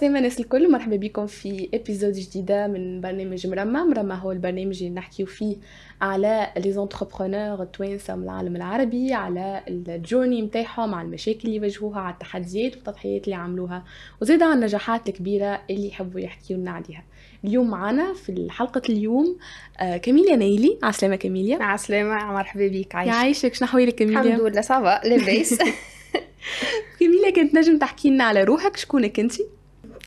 السلامة الناس الكل مرحبا بكم في ابيزود جديدة من برنامج مرمى مرمى هو البرنامج اللي نحكيو فيه على لي زونتربرونور التوانسة من العالم العربي على الجورني نتاعهم على المشاكل اللي واجهوها على التحديات والتضحيات اللي عملوها وزيد على النجاحات الكبيرة اللي يحبوا يحكيو لنا عليها اليوم معنا في حلقة اليوم آه، كاميليا نايلي عسلامة كاميليا عسلامة مرحبا بك عايشة يعيشك شنو حوالك كاميليا الحمد لله صافا لاباس كاميليا كانت نجم تحكي لنا على روحك شكونك انتي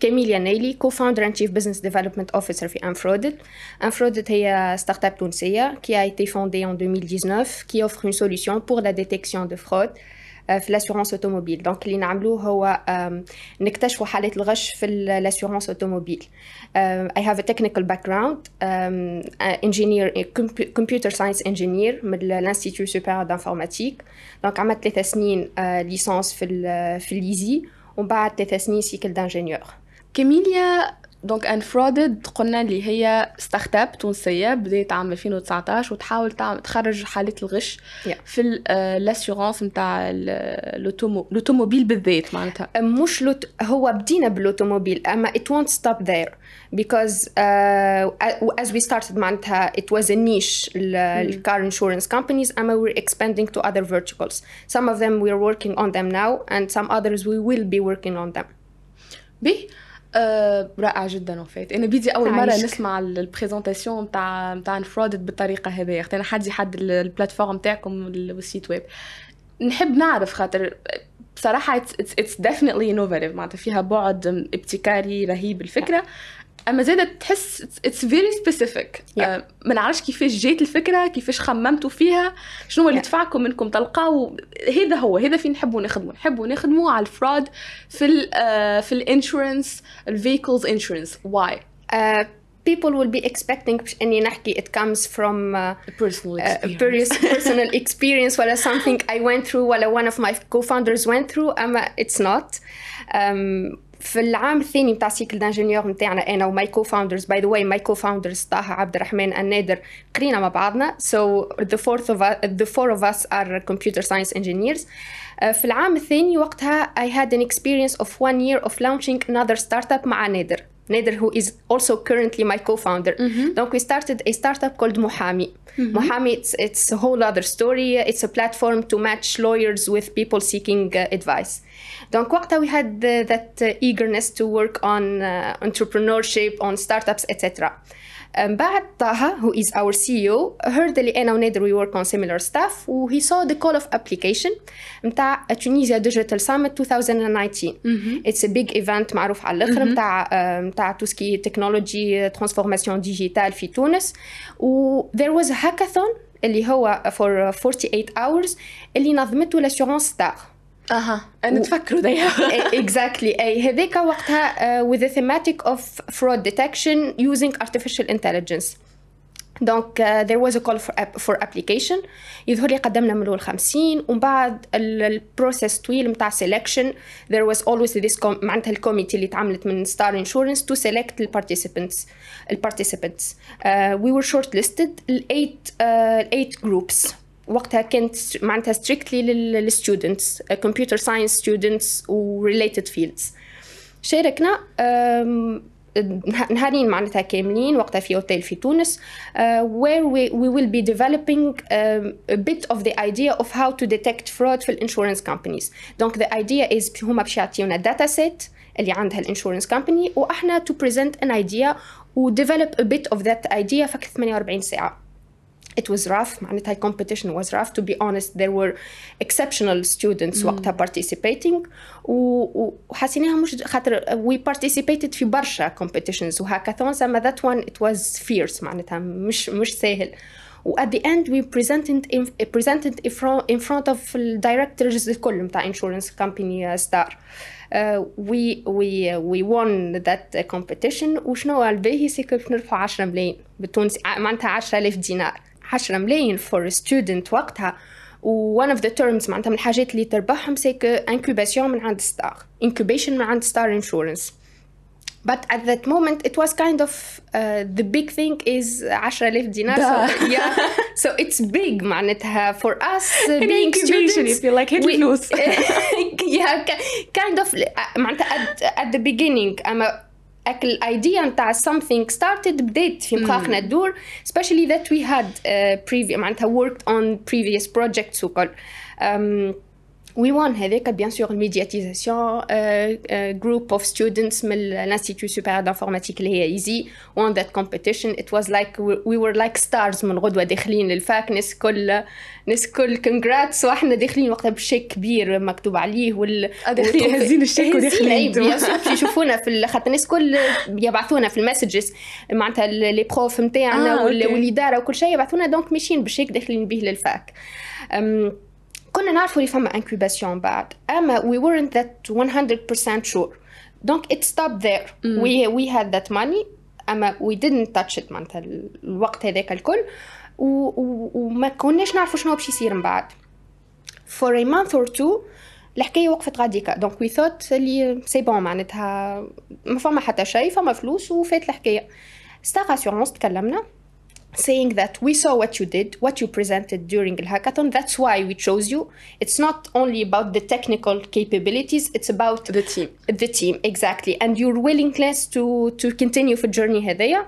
Emilia Nayli, Co-Founder Chief Business Development Officer chez Amfrodit. Amfrodit est une startup de qui a été fondée en 2019 et qui offre une solution pour la détection de fraude dans euh, l'assurance automobile. Donc, ce que nous faisons, c'est que l'assurance automobile. J'ai euh, euh, un background technique, un ingénieur en computer science engineer de l'Institut supérieur d'informatique. Donc, j'ai 3 ans de licence à l'ISI et 3 ans de cycle d'ingénieur. كاميليا دونك ان فرودد قلنا اللي هي ستارت اب تونسيه بدات عام 2019 وتحاول تعمل تخرج حاله الغش yeah. في الاسيورونس آه، نتاع لوتوموبيل بالذات معناتها مش لوت هو بدينا بالاوتوموبيل اما ات وونت ستوب ذير بيكوز از وي ستارتد معناتها ات واز ا نيش الكار انشورنس كومبانيز اما وي اكسباندينغ تو اذر فيرتيكلز سم اوف ذيم وي ار وركينغ اون ذيم ناو اند سم اذرز وي ويل بي وركينغ اون ذيم بيه آه رائع جدا وفات انا بدي اول مره نسمع البريزونطاسيون نتاع نتاع انفرودد بالطريقه هذه اختي انا حد حد البلاتفورم تاعكم والسيت ويب نحب نعرف خاطر بصراحه اتس اتس ديفينتلي انوفاتيف معناتها فيها بعد ابتكاري رهيب الفكره اما زادة تحس اتس فيري سبيسيفيك ما نعرفش كيفاش جات الفكره كيفاش خممتوا فيها شنو اللي yeah. دفعكم انكم تلقاو هذا هو هذا فين نحبوا نخدموا نحبوا نخدموا على الفراد في الـ uh, آه، في الانشورنس الفيكلز انشورنس واي people will be expecting اني نحكي it comes from uh, personal uh, experience. Uh, personal experience ولا something I went through ولا one of my co-founders went through اما it's not um, في العام الثاني نتاع سيكل دانجينيور نتاعنا انا وماي كو فاوندرز باي ذا واي ماي كو فاوندرز طه عبد الرحمن النادر قرينا مع بعضنا سو ذا فورث اوف ذا فور اوف اس ار كمبيوتر ساينس انجينيرز في العام الثاني وقتها I had an experience of one year of launching another startup مع نادر نادر who is also currently my co-founder mm-hmm. donc we started a startup called Muhami mm-hmm. Muhami it's, it's a whole other story it's a platform to match lawyers with people seeking uh, advice Donc, وقتها we had that uh, eagerness to work on uh, entrepreneurship, on startups, etc. من um, بعد طه who is our CEO heard اللي انا ونادر we work on similar stuff و he saw the call of application نتاع Tunisia Digital Summit 2019 mm -hmm. it's a big event معروف على الاخر نتاع نتاع تو سكي تكنولوجي ترانسفورماسيون ديجيتال في تونس و there was a hackathon اللي هو for uh, 48 hours اللي نظمته لاسيورونس ستار اها انا تفكروا دايما اكزاكتلي اي هذاك وقتها وذ ثيماتيك اوف فرود ديتكشن يوزينغ ارتفيشال انتليجنس دونك ذير واز ا كول فور ابليكيشن يظهر لي قدمنا من الاول 50 ومن بعد البروسيس طويل نتاع سيلكشن ذير واز اولويز ذيس معناتها الكوميتي اللي تعملت من ستار انشورنس تو سيلكت البارتيسيبنتس البارتيسيبنتس وي ور شورت ليستد الايت آه، الايت جروبس وقتها كانت معناتها strictly ستريكتلي computer science students و related fields شاركنا نهارين معناتها كاملين وقتها في اوتيل في تونس uh, where we, we will be developing um, a bit of the idea of how to detect fraud في الانشورنس companies دونك the idea is هما باش يعطيونا data set اللي عندها الانشورنس company واحنا to present an idea و develop a bit of that idea فك 48 ساعه it was rough معناتها competition was rough to be honest there were exceptional students mm. وقتها participating وحسيناها مش خاطر we participated في برشا competitions وهاكاثونز اما that one it was fierce معناتها مش مش ساهل at the end we presented in, uh, presented in front of the directors الكل نتاع insurance company uh, star uh, we we uh, we won that uh, competition وشنو الباهي سي كو نرفع 10 ملايين بالتونسي معناتها 10000 دينار 10 ملايين فور ستودنت وقتها وون اوف ذا تيرمز معناتها من الحاجات اللي تربحهم سيك انكوباسيون من عند ستار star. من عند ستار انشورنس but at that moment it was kind of uh, the big thing is 10000 dinars. so, yeah so it's big معناتها for us uh, being students if you like we, yeah kind of uh, معناتها at, at the beginning I'm a الايديا نتاع something started بدات في مخاخنا تدور especially that we had uh, previous معناتها worked on previous projects وكل um, وان هذاك بيان سور الميدياتيزاسيون جروب اوف ستودنتس من الانستيتيو سوبير دانفورماتيك اللي هي ايزي وان ذات كومبيتيشن ات واز لايك وي ور لايك ستارز من غدوه داخلين للفاك ناس كل ناس كل كونغراتس واحنا داخلين وقتها بشيك كبير مكتوب عليه وال آه، داخلين هازين الشيك إيه، وداخلين إيه، بيان سور يشوفونا في خاطر الناس كل يبعثونا في المسجز معناتها لي بروف نتاعنا والاداره وكل شيء يبعثونا دونك ماشيين بالشيك داخلين به للفاك كنا نعرفوا اللي فما انكوباسيون بعد اما وي ورنت ذات 100% sure دونك ات ستوب ذير وي وي هاد ذات ماني اما وي didn't touch it معناتها الوقت هذاك الكل و, و, وما كناش نعرفوا شنو باش يصير من بعد for a month or two الحكايه وقفت غاديكا دونك وي ثوت اللي سي بون معناتها ما فما حتى شيء فما فلوس وفات الحكايه ستا اسيورونس تكلمنا saying that we saw what you did, what you presented during the hackathon. That's why we chose you. It's not only about the technical capabilities; it's about the team. The team, exactly, and your willingness to to continue for journey هذايا.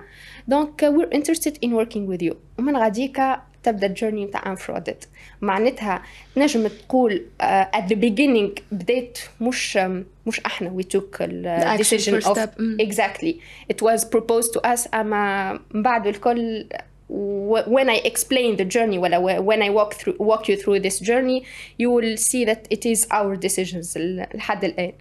Donc uh, we're interested in working with you. ومن غاديكا تبدا الجيرني نتاع انفرودت معناتها نجم تقول uh, at the beginning بدات مش um, مش احنا we took uh, the decision of step. Mm. exactly it was proposed to us اما من بعد الكل when I explain the journey, ولا when I walk through walk you through this journey, you will see that it is our decisions لحد الآن.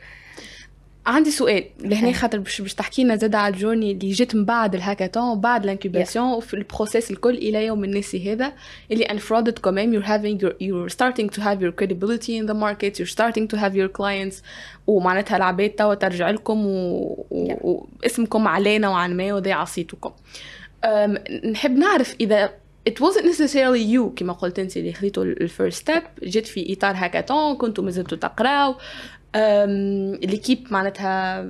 عندي سؤال لهنا خاطر باش باش تحكي لنا زاد على الجورني اللي جات من بعد الهاكاتون وبعد الانكوباسيون yeah. وفي البروسيس الكل الى يوم الناس هذا اللي انفرودت كمان يور هافينغ يو ستارتينغ تو هاف يور كريديبيليتي ان ذا ماركت يو ستارتينغ تو هاف يور كلاينتس ومعناتها العباد توا ترجع لكم و... yeah. واسمكم علينا وعن ما وذي عصيتكم نحب نعرف اذا it wasn't necessarily you كما قلت انت اللي ال الفيرست ستيب جيت في اطار هاكاتون كنتوا مازلتوا تقراو ليكيب معناتها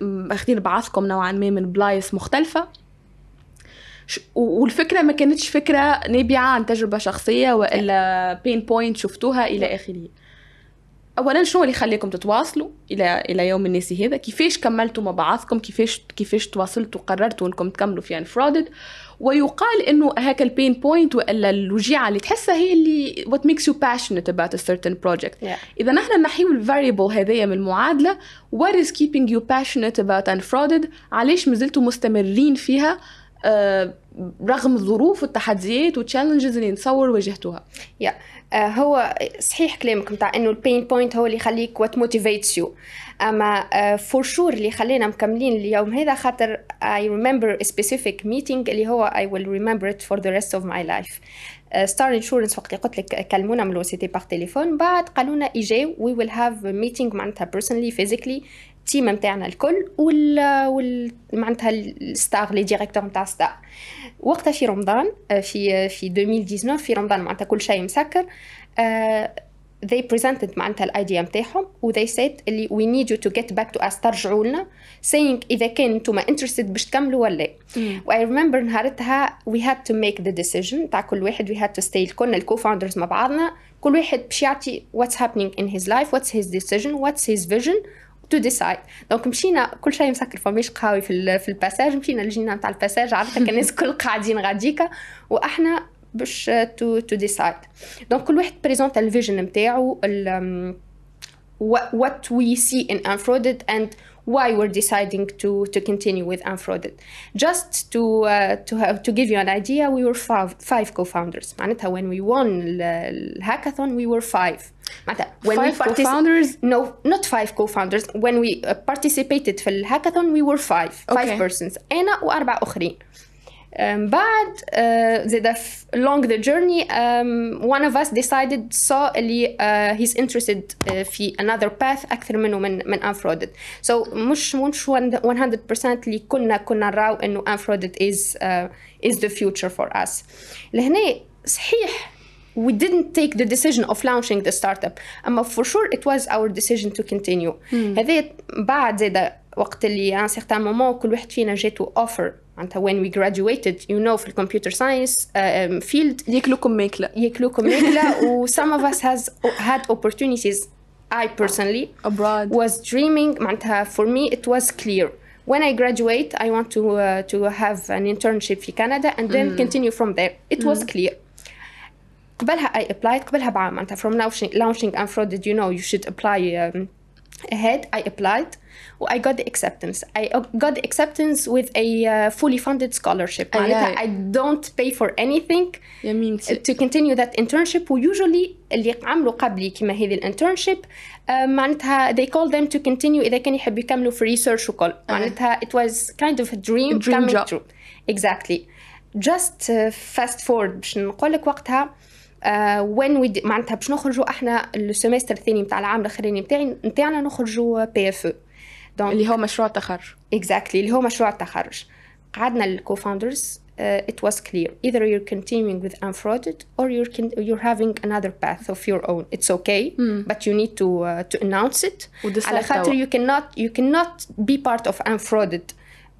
ماخذين بعضكم نوعا ما من بلايص مختلفه والفكره ما كانتش فكره نابعه عن تجربه شخصيه والا بين بوينت شفتوها الى اخره اولا شنو اللي خليكم تتواصلوا الى الى يوم الناس هذا كيفاش كملتوا مع بعضكم كيفاش كيفاش تواصلتوا قررتوا انكم تكملوا في انفرودد ويقال انه هاك البين بوينت والا الوجيعه اللي تحسها هي اللي وات ميكس يو passionate about a certain project اذا نحن نحيو الفاريبل هذايا من المعادله what is keeping you passionate about unfrauded علاش مازلتوا مستمرين فيها آه رغم الظروف والتحديات والتشالنجز اللي نتصور واجهتوها يا yeah. آه، هو صحيح كلامك نتاع انه البين بوينت هو اللي يخليك وات موتيفيتس يو اما فور آه، شور اللي خلينا مكملين اليوم هذا خاطر اي ريمبر سبيسيفيك ميتينغ اللي هو اي ويل ريمبر ات فور ذا ريست اوف ماي لايف ستار انشورنس وقت قلت لك كلمونا من الوسيتي باغ تليفون بعد قالونا لنا وي ويل هاف ميتينغ معناتها بيرسونلي فيزيكلي التيم نتاعنا الكل وال, معناتها الستار لي ديريكتور نتاع ستار وقتها في رمضان آه، في آه، في 2019 في رمضان معناتها كل شيء مسكر آه، they presented معناتها الايديا نتاعهم و they said اللي we need you to get back to us ترجعوا لنا saying اذا كان انتم interested باش تكملوا ولا لا و I remember نهارتها we had to make the decision تاع كل واحد we had to stay كنا الكو فاوندرز مع بعضنا كل واحد باش يعطي what's happening in his life what's his decision what's his vision تو ديسايد دونك مشينا كل شيء مسكر فماش قهاوي في في الباساج مشينا لجينا نتاع الباساج عرفت الناس الكل قاعدين غاديكا واحنا باش تو تو ديسايد دونك كل واحد بريزونت الفيجن نتاعو what we see in unfrauded and why we're deciding to to continue with unfrauded just to uh, to have, to give you an idea we were five, five co-founders معناتها when we won the hackathon we were five معناتها when five we co-founders no not five co-founders when we uh, participated في الهاكاثون we were five okay. five persons انا واربع اخرين um, بعد uh, along the journey um, one of us decided saw اللي uh, he's interested uh, في another path أكثر منه من من unfrauded so مش مش 100% اللي كنا كنا نراو إنه unfrauded is uh, is the future for us لهنا صحيح we didn't take the decision of launching the startup اما for sure it was our decision to continue mm. هذا بعد when we graduated you know في الكمبيوتر ساينس فيلد ياكلوكم ماكله ياكلوكم ماكله و some of us has had opportunities I personally abroad was dreaming معناتها for me it was clear when I graduate I want to uh, to have an internship in Canada and then mm. continue from there it mm. was hmm. clear قبلها I applied قبلها بعام معناتها from launching, launching did you know you should apply um, ahead I applied I got the acceptance I uh, got the acceptance with a uh, fully funded scholarship معناتها I don't pay for anything uh, to continue that internship usually اللي عملوا قبلي كما هذه الانترنشيب uh, معناتها they call them to continue إذا كان يحبوا يكملوا في ريسيرش وكل معناتها it was kind of a dream, a dream coming job. true exactly just uh, fast forward باش نقول لك وقتها وين ويد... معناتها باش نخرجوا احنا السيمستر الثاني نتاع العام الاخراني نتاعنا نتاعنا نخرجوا بي اف دونك اللي هو مشروع التخرج اكزاكتلي exactly. اللي هو مشروع التخرج قعدنا الكوفاوندرز uh, it was clear either you're continuing with unfrauded or you're con- you're having another path of your own it's okay mm. but you need to uh, to announce it على خاطر you cannot you cannot be part of unfrauded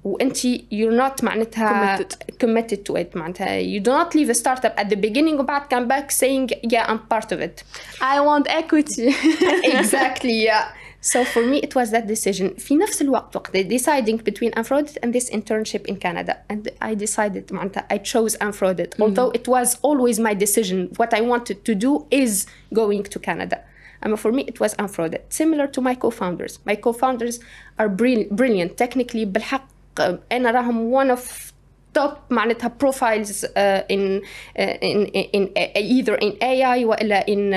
وانت you're not معناتها committed. committed to it معناتها you do not leave a startup at the beginning وبعد come back saying yeah I'm part of it I want equity exactly yeah So for me it was that decision في نفس الوقت وقت deciding between Unfrauded and this internship in Canada and I decided معناتها I chose Unfrauded mm. although it was always my decision what I wanted to do is going to Canada and um, for me it was Unfrauded similar to my co-founders my co-founders are brilliant technically بالحق انا uh, راهم one of top معناتها بروفايلز uh, uh, in, in in ايذر ان in اي والا ان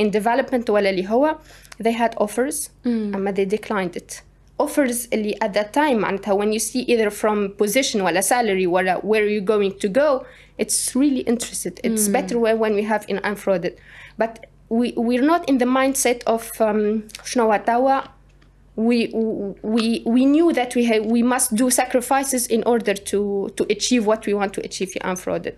in development ولا اللي هو they had offers mm. اما um, they declined it offers اللي at that time معناتها when you see either from position ولا salary ولا where you going to go it's really interested it's mm. better when we have in unfrauded but we we're not in the mindset of um, شنو توا we we we knew that we have, we must do sacrifices in order to to achieve what we want to achieve في unfrauded.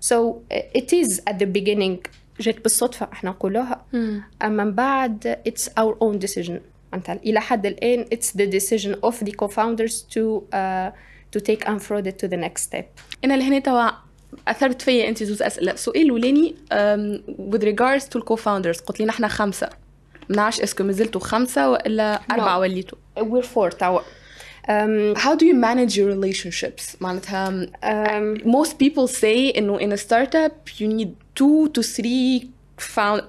So uh, it is at the beginning جت بالصدفة احنا نقولوها hmm. أما من بعد it's our own decision معناتها إلى حد الآن it's the decision of the co-founders to uh, to take unfrauded to the next step. أنا لهنا توا اثرت فيا انت زوز اسئله السؤال الاولاني um, with regards to the الكوفاوندرز قلت لي نحن خمسه منعش اسكو مازلتوا خمسه والا اربعه no. وليتوا وير فور توا Um, how do you manage your relationships معناتها um, most people say انه in a startup you need two to three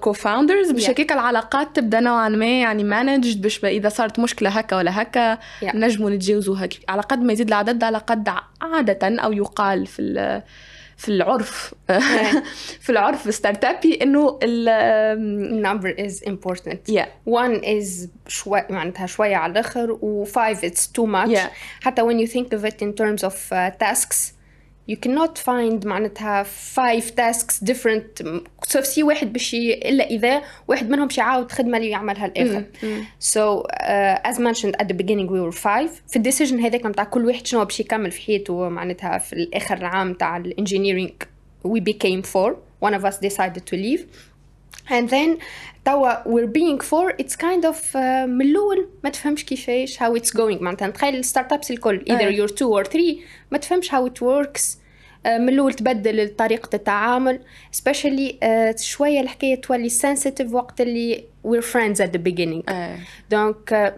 co-founders باش هكاك yeah. العلاقات تبدا نوعا ما يعني managed باش اذا صارت مشكله هكا ولا هكا yeah. نجموا نتجاوزوها على قد ما يزيد العدد على قد عاده او يقال في في العرف في العرف ستارت ابي انه النمبر از امبورتنت 1 از شوي معناتها شويه على الاخر و5 اتس تو ماتش حتى when you think of it in terms of uh, tasks you cannot find معناتها five tasks different سوف سي واحد باش الا اذا واحد منهم باش يعاود خدمه اللي يعملها الاخر so uh, as mentioned at the beginning we were five في الديسيجن هذاك نتاع كل واحد شنو باش يكمل في حياته معناتها في الاخر العام تاع الانجينيرينج we became four one of us decided to leave and then توا وير بينج فور اتس كايند اوف من الاول ما تفهمش كيفاش هاو اتس جوينغ معناتها تخيل الستارت ابس الكل ايذر يور تو اور ثري ما تفهمش هاو ات وركس من الاول تبدل طريقه التعامل سبيشالي uh, شويه الحكايه تولي سنسيتيف وقت اللي وير فريندز ات ذا بيجينينغ دونك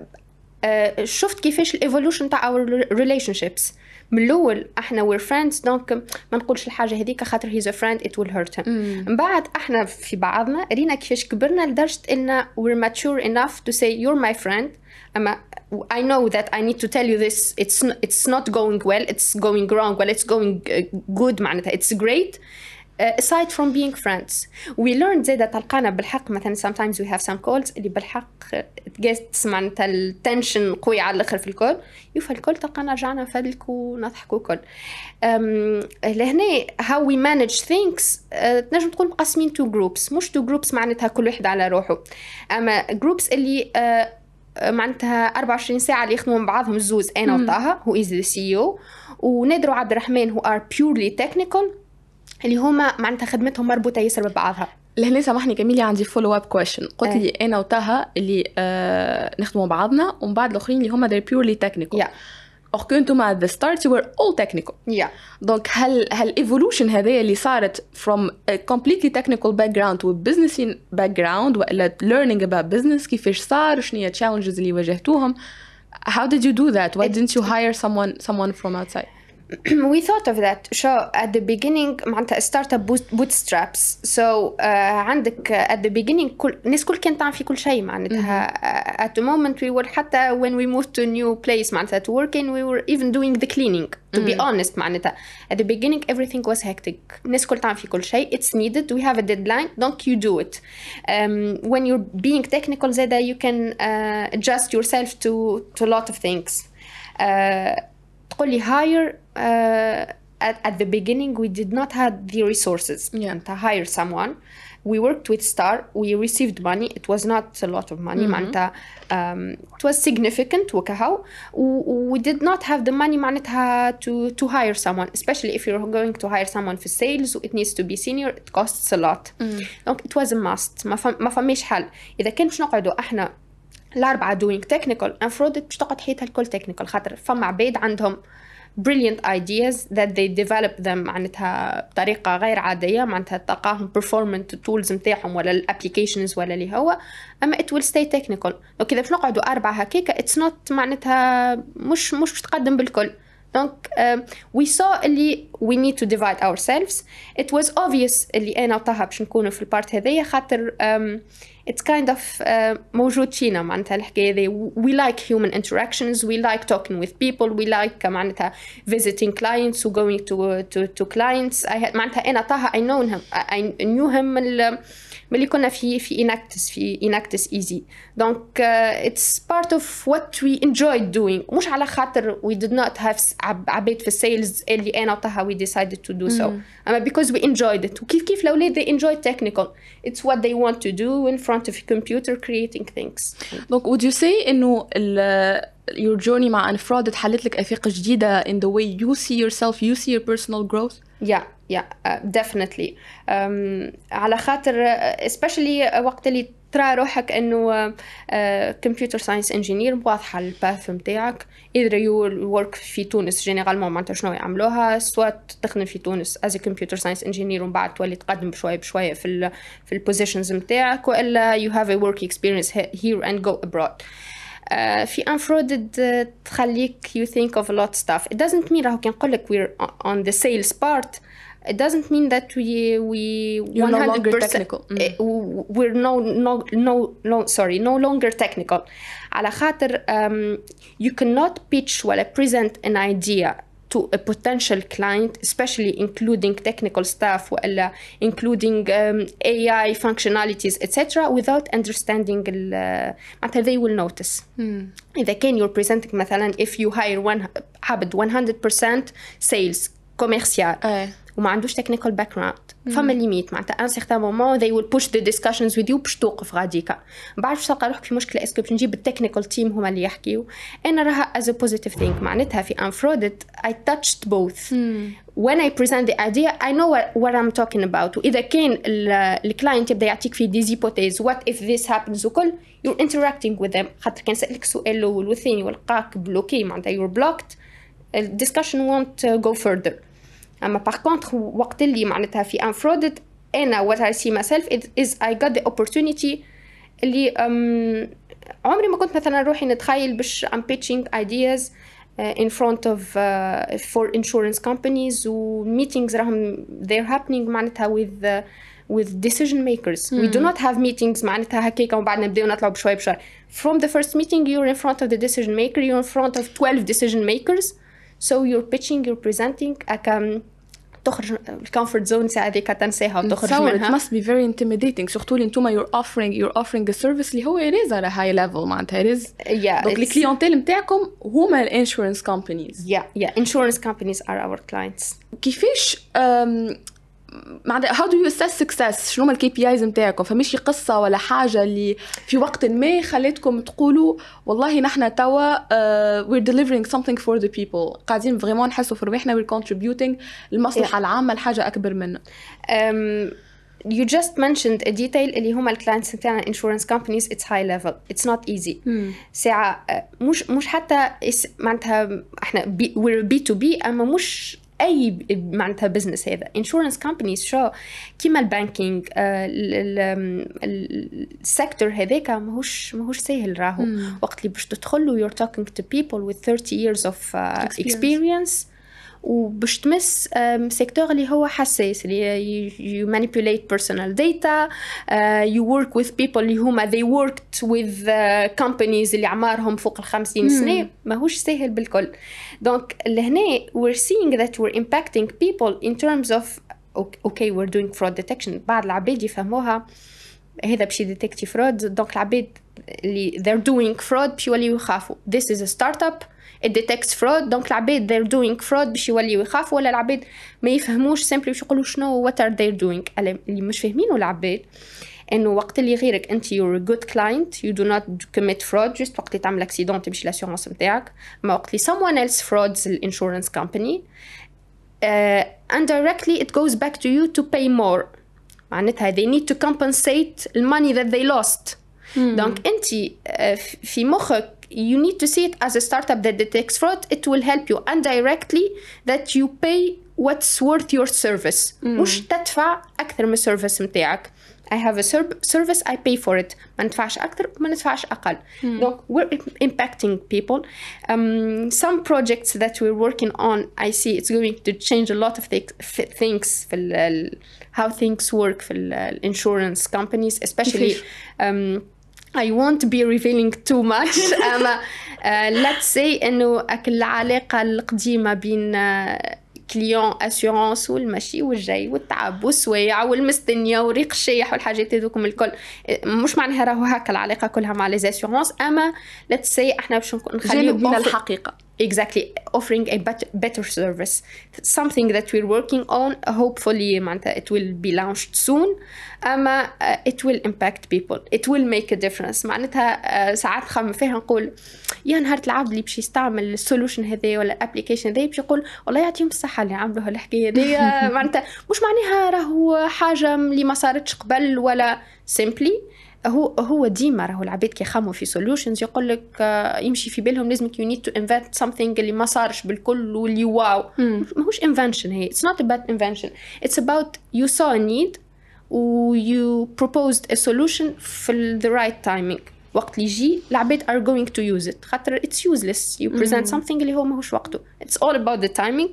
شفت كيفاش الايفولوشن تاع اور ريليشن شيبس من الاول احنا وير فريندز دونك ما نقولش الحاجه هذيك خاطر هيز ا فريند ات ويل هيرت هيم من بعد احنا في بعضنا رينا كيفاش كبرنا لدرجه ان وير ماتشور انف تو سي يور ماي فريند اما I know that I need to tell you this it's it's not going well it's going wrong well it's going uh, good معناتها it's great Uh, aside from being friends we learned زادا تلقانا بالحق مثلا sometimes we have some calls اللي بالحق تقاس uh, تسمع انت التنشن قوي على الاخر في الكل يوفى الكل تلقانا رجعنا فلك ونضحك وكل um, لهنا how we manage things uh, تنجم تقول مقسمين تو جروبس مش تو جروبس معناتها كل واحد على روحه اما جروبس اللي معناتها 24 ساعه اللي يخدموا مع بعضهم الزوز انا وطه هو از ذا سي او e ونادر وعبد الرحمن هو ار بيورلي تكنيكال اللي هما معناتها خدمتهم مربوطه ياسر ببعضها لهنا سامحني كميلي عندي فولو اب كويشن قلت آه. لي انا وطه اللي آه نخدموا بعضنا ومن بعد الاخرين اللي هما دير بيورلي تكنيكال yeah. اور ات ذا ستارت يو ار اول تكنيكال يا دونك هل هل ايفولوشن هذايا اللي صارت فروم كومبليتلي تكنيكال باك جراوند وبزنس باك جراوند ولا ليرنينج اباوت بزنس كيفاش صار شنو هي التشالنجز اللي واجهتوهم How did you do that? Why didn't you hire someone someone from outside? we thought of that so at the beginning معناتها ستارت bootstraps so uh, عندك at the beginning كل الناس كل كانت في كل شيء معناتها at the moment we were حتى when we moved to a new place معناتها to work in we were even doing the cleaning to be honest معناتها at the beginning everything was hectic الناس كل تعرف في كل شيء it's needed we have a deadline don't you do it um, when you're being technical زادا you can uh, adjust yourself to to a lot of things uh, تقول لي hire uh, at, at the beginning we did not have the resources yeah. to hire someone we worked with star we received money it was not a lot of money mm -hmm. um, it was significant وكهو we did not have the money manta to to hire someone especially if you're going to hire someone for sales it needs to be senior it costs a lot mm. it was a must ما فماش حل اذا كان نقعدوا احنا الاربعه doing technical انفرودت تقعد حياتها الكل technical خاطر فما عباد عندهم brilliant ideas that they develop them معناتها بطريقه غير عاديه معناتها تلقاهم performant tools نتاعهم ولا الابليكيشنز ولا اللي هو اما it will stay technical دونك اذا باش نقعدوا اربعه هكاك it's not معناتها مش مش باش تقدم بالكل دونك we saw اللي we need to divide ourselves it was obvious اللي انا وطه باش نكونوا في البارت هذيا خاطر um, it's kind of موجود فينا معناتها الحكايه we like human interactions we like talking with people we like معناتها uh, visiting clients و going to uh, to to clients I had معناتها انا طه I know him I knew him من اللي كنا في في inactus في inactus easy donc uh, it's part of what we enjoyed doing مش على خاطر we did not have عبيت في السيلز اللي انا وطه we decided to do so mm -hmm. because we enjoyed it وكيف كيف الاولاد they enjoy technical it's what they want to do in front front of a computer creating things. Look, would you say in your journey مع Unfrauded حلت لك آفاق جديدة in the way you see yourself, you see your personal growth? Yeah. yeah uh, definitely um, على خاطر uh, especially uh, وقت اللي ترى روحك انه كمبيوتر ساينس انجينير واضحه الباث نتاعك اذا يو ورك في تونس جينيرالمون معناتها شنو يعملوها سوا تخدم في تونس از كمبيوتر ساينس انجينير ومن بعد تولي تقدم بشويه بشويه في ال في البوزيشنز نتاعك والا يو هاف ا ورك اكسبيرينس هير اند جو ابرود في فرود تخليك يو ثينك اوف لوت ستاف ات دازنت مين راهو كي نقول لك وير اون ذا سيلز بارت it doesn't mean that we we You're 100% no technical. Mm. Eh, we're no no no no sorry no longer technical على خاطر um, you cannot pitch ولا present an idea to a potential client especially including technical staff ولا including um, AI functionalities etc without understanding معناتها they will notice mm. إذا كان you're presenting مثلا if you hire one حابد 100% sales commercial eh. وما عندوش تكنيكال باك جراوند فما ليميت معناتها ان سيغتان مومون they will push the discussions with you باش توقف غاديكا بعد باش تلقى روحك في مشكله اسكو باش نجيب التكنيكال تيم هما اللي يحكيو انا راها از ا بوزيتيف ثينك معناتها في انفرودت اي تاتشت بوث when I present the idea I know what, what I'm talking about وإذا كان الكلاينت يبدا يعطيك في ديزيبوتيز what if this happens وكل you're interacting with them خاطر كان سألك سؤال الأول والثاني ولقاك بلوكي معناتها you're blocked الديسكشن won't uh, go further اما باغ كونتر وقت اللي معناتها في انفرودت انا وات اي سي ماي سيلف از اي جات ذا اوبورتونيتي اللي عمري ما كنت مثلا روحي نتخيل باش ام ايدياز in front of uh, for insurance companies و meetings راهم they're happening معناتها with uh, with decision makers mm. we do not have meetings معناتها هكاك ومن بعد نبداو نطلعوا بشويه بشويه from the first meeting you're in front of the decision maker you're in front of 12 decision makers so you're pitching you're presenting um, تخرج الكومفورت زون تاع هذيك تنساها وتخرج منها it must be very intimidating سورتو اللي انتم you're offering you're offering a service اللي هو it is at a high level معناتها it is yeah, دونك الكليونتيل نتاعكم هما الانشورنس كومبانيز yeah yeah insurance companies are our clients كيفاش um, معناتها هاو دو يو اسس سكسس شنو هما الكي بي ايز نتاعكم فماشي قصه ولا حاجه اللي في وقت ما خلتكم تقولوا والله نحن توا وير ديليفرينغ سمثينغ فور ذا بيبل قاعدين فريمون نحسوا في روحنا وير كونتريبيوتينغ المصلحه yeah. العامه لحاجه اكبر منه um, you just mentioned a detail اللي هما الكلاينتس نتاعنا insurance companies it's high level it's not easy mm. ساعة آه، مش مش حتى معناتها احنا بي, we're بي تو بي اما مش اي معناتها بزنس هذا انشورنس كومبانيز شو كيما البانكينج آه، السيكتور هذاك ماهوش ماهوش ساهل راهو وقت اللي باش تدخل يور توكينج تو بيبل وذ 30 ييرز اوف اكسبيرينس وباش تمس سيكتور اللي هو حساس اللي يو مانيبيوليت بيرسونال داتا يو ورك وذ بيبل اللي هما ذي وركت وذ كومبانيز اللي عمارهم فوق ال 50 سنه ماهوش ساهل بالكل دونك لهنا وير سينغ ذات وير امباكتينغ بيبل ان تيرمز اوف اوكي وير دوينغ فرود ديتكشن بعض العباد يفهموها هذا باش يديتكتي فرود دونك العباد اللي ذي ار دوينغ fraud باش يوليو يخافوا ذيس از ستارت اب ديتكت فرود دونك العباد they're doing fraud باش يوليو يخافوا ولا العباد ما يفهموش سامبلي باش يقولوا شنو what are they doing اللي مش فاهمينه العباد انه وقت اللي غيرك انت يور جود كلاينت يو دو نوت كوميت فرود جست وقت اللي تعمل اكسيدون تمشي لاسيورونس نتاعك ما وقت اللي someone else frauds الانشورنس كومباني اندايركتلي indirectly it goes back to you to pay more معناتها they need to compensate the money that they lost دونك hmm. انت uh, في مخك you need to see it as a startup that detects fraud. It will help you indirectly that you pay what's worth your service مش mm. تدفع أكثر من السيرفيس متاعك I have a service I pay for it ما ندفعش أكثر وما ندفعش أقل mm. no, we're impacting people um, some projects that we're working on I see it's going to change a lot of th things في how things work في insurance companies especially um, I won't be revealing too much اما آه، let's say انه أكل العلاقه القديمه بين كليون آه، اسيورونس والمشي والجاي والتعب والسويع والمستنيه وريق الشيح والحاجات هذوكم الكل آه، مش معناها راهو هكا العلاقه كلها مع لي اسيورونس اما let's say احنا باش نخليو من الحقيقه exactly offering a better, better service something that we're working on hopefully it will be launched soon اما uh, it will impact people it will make a difference معناتها uh, ساعات خم فيها نقول يا نهار العبد اللي باش يستعمل السولوشن هذايا ولا الابليكيشن هذايا باش يقول والله يعطيهم الصحه اللي عملوا الحكايه هذايا معناتها مش معناها راهو حاجه اللي ما صارتش قبل ولا simply هو هو ديما راهو العباد كي كيخموا في سوليوشنز يقول لك آه، يمشي في بالهم لازمك يو نيد تو انفنت سمثينغ اللي ما صارش بالكل واللي واو ماهوش انفنشن هي اتس نوت اباوت انفنشن اتس اباوت يو سو نيد و يو بروبوزد ا سوليوشن في ذا رايت تايمينغ وقت اللي يجي العباد are going to use it خاطر it's useless you present something اللي هو ماهوش وقته it's all about the timing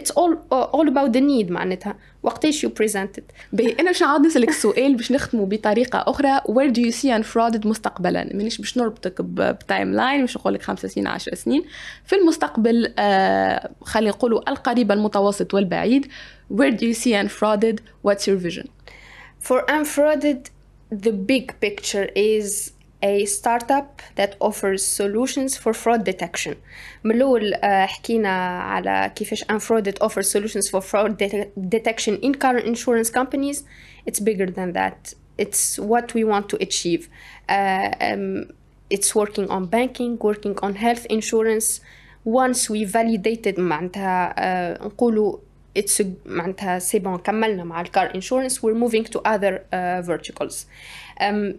it's all uh, all about the need معناتها وقتاش you present it باهي انا باش نعاود نسالك سؤال باش نختموا بطريقه اخرى where do you see unfrauded مستقبلا مانيش باش نربطك بتايم لاين باش نقول لك 5 سنين 10 سنين في المستقبل آه خلينا نقولوا القريب المتوسط والبعيد where do you see unfrauded what's your vision for unfrauded the big picture is a startup that offers solutions for fraud detection من الاول حكينا على كيفاش that offers solutions for fraud detection in car insurance companies it's bigger than that it's what we want to achieve uh, um, it's working on banking working on health insurance once we validated معناتها uh, نقولوا it's معناتها سي بون كملنا مع الكار insurance we're moving to other uh, verticals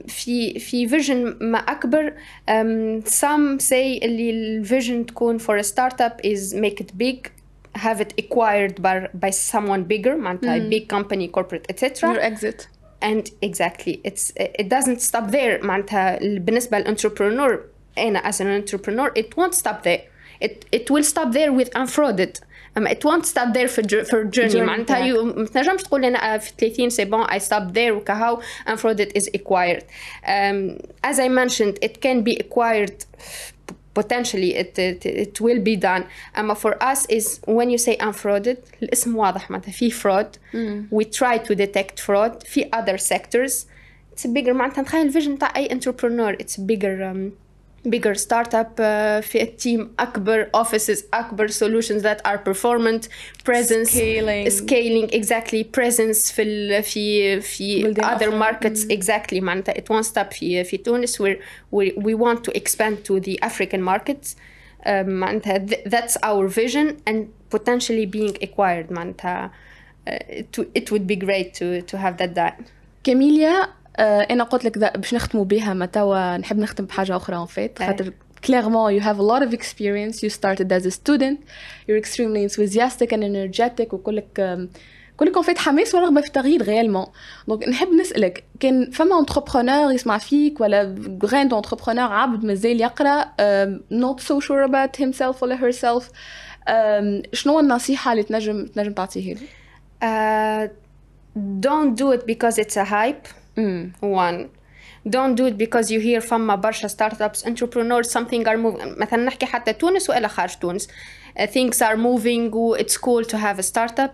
في في فيجن ما اكبر some say اللي الفيجن تكون for a startup is make it big have it acquired by, by someone bigger معناتها mm. big company corporate etc your exit and exactly it's it doesn't stop there معناتها بالنسبه للانتربرونور انا as an entrepreneur it won't stop there it it will stop there with unfrauded it um, won't stop there for في الجيرني معناتها you. ما تنجمش تقول انا في 30 سي بون اي ستوب ذير وكهو and fraud it is acquired um, as I mentioned it can be acquired potentially it, it, it will be done اما for us is when you say unfrauded الاسم واضح معناتها في fraud mm. we try to detect fraud في other sectors it's a bigger معناتها تخيل vision تاع اي entrepreneur it's a bigger um, bigger startup uh, team, akbar offices akbar solutions that are performant presence scaling, scaling exactly presence in other markets mm. exactly Manta, it one step in Tunis, تونس where we, we want to expand to the African markets um, th that's our vision and potentially being acquired Manta, uh, it, it would be great to to have that done Camelia آه، انا قلت لك باش نختموا بها ما توا نحب نختم بحاجه اخرى اون فيت خاطر Clairement, you have a lot of experience. You started as a student. You're extremely enthusiastic and energetic. وكلك كلكم فيت حماس ورغبه في التغيير غيالمون دونك نحب نسالك كان فما انتربرونور يسمع فيك ولا غراند انتربرونور عبد مازال يقرا نوت سو شور اباوت هيم سيلف ولا هير سيلف شنو النصيحه اللي تنجم تنجم تعطيها له uh, don't do it because it's a hype Mm. One. don't do it because you hear فما برشا ستارت ابس entrepreneurs something are moving مثلا نحكي حتى تونس ولا خارج تونس things are moving و it's cool to have a startup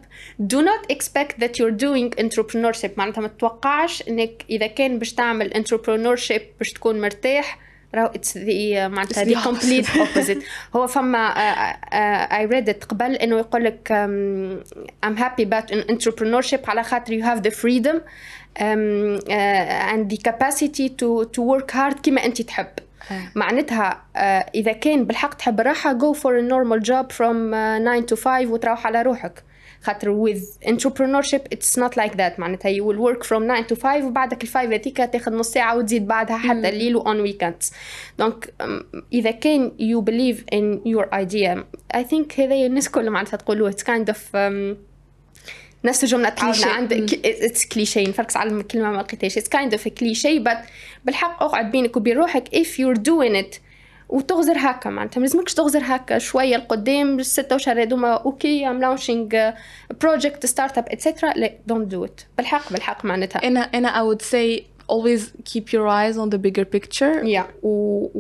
do not expect that you're doing entrepreneurship معناتها ما تتوقعش انك اذا كان باش تعمل entrepreneurship باش تكون مرتاح راهو اتس ذا uh, معناتها ذا كومبليت اوبوزيت هو فما اي ريد ات قبل انه يقول لك ام هابي بات ان انتربرونور شيب على خاطر يو هاف ذا فريدم اند ذا كاباسيتي تو تو ورك هارد كيما انت تحب آه. معناتها uh, اذا كان بالحق تحب الراحه جو فور نورمال جوب فروم 9 تو 5 وتروح على روحك خاطر with entrepreneurship it's not like that معناتها you will work from 9 to 5 وبعدك 5 هذيك تاخذ نص ساعه وتزيد بعدها حتى الليل on weekends دونك um, اذا كان you believe in your idea I think هذا الناس كل معناتها تقولوا it's kind of um, نفس الجمله تعاودنا عندك اتس كليشي نفركس على كلمه ما لقيتهاش اتس كايند اوف كليشي بس بالحق اقعد بينك وبين روحك if you're doing it وتغزر هكا معناتها ما لازمكش تغزر هكا شويه لقدام ستة اشهر هذوما اوكي ام لونشينغ بروجكت ستارت اب اتسيترا لا دونت دو ات بالحق بالحق معناتها انا انا اي وود سي always keep your eyes on the bigger picture. Yeah.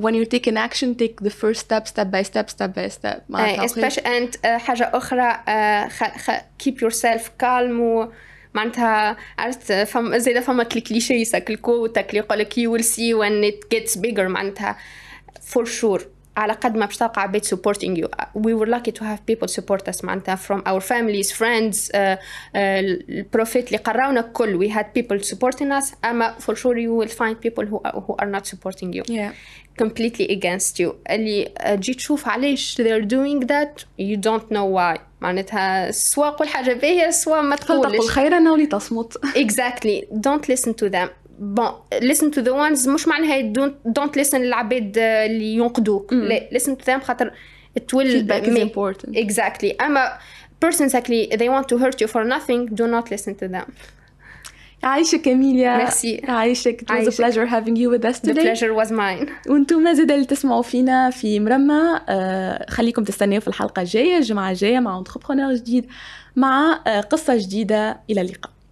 When you take an action, take the first step, step by step, step by step. Uh, especially and uh, آه، حاجة أخرى uh, خ, خ, keep yourself calm و معناتها عرفت فم زيادة فما كليشيه يسكلكو وتاك اللي يقول لك you will see when it gets bigger معناتها for sure على قد ما باش تلقى عباد supporting you we were lucky to have people support us معناتها from our families friends uh, uh, البروفيت اللي قراونا we had people supporting us اما for sure you will find people who are, who are not supporting you yeah. completely against you اللي تجي uh, تشوف علاش they're doing that you don't know why معناتها سوا قول حاجه باهيه سوا ما تقولش تقول خيرا exactly don't listen to them بون ليسن تو ذا وانز مش معناها دونت ليسن للعباد اللي ينقدوك لا ليسن تو ذم خاطر it will feedback is important exactly اما persons actually they want to hurt you for nothing do not listen to them عايشك اميليا ميرسي عايشك it was عايشك. a pleasure having you with us today the pleasure was mine وانتم زاد اللي تسمعوا فينا في مرمى آه، خليكم تستناو في الحلقه الجايه الجمعه الجايه مع انتربرونور جديد مع آه، قصه جديده الى اللقاء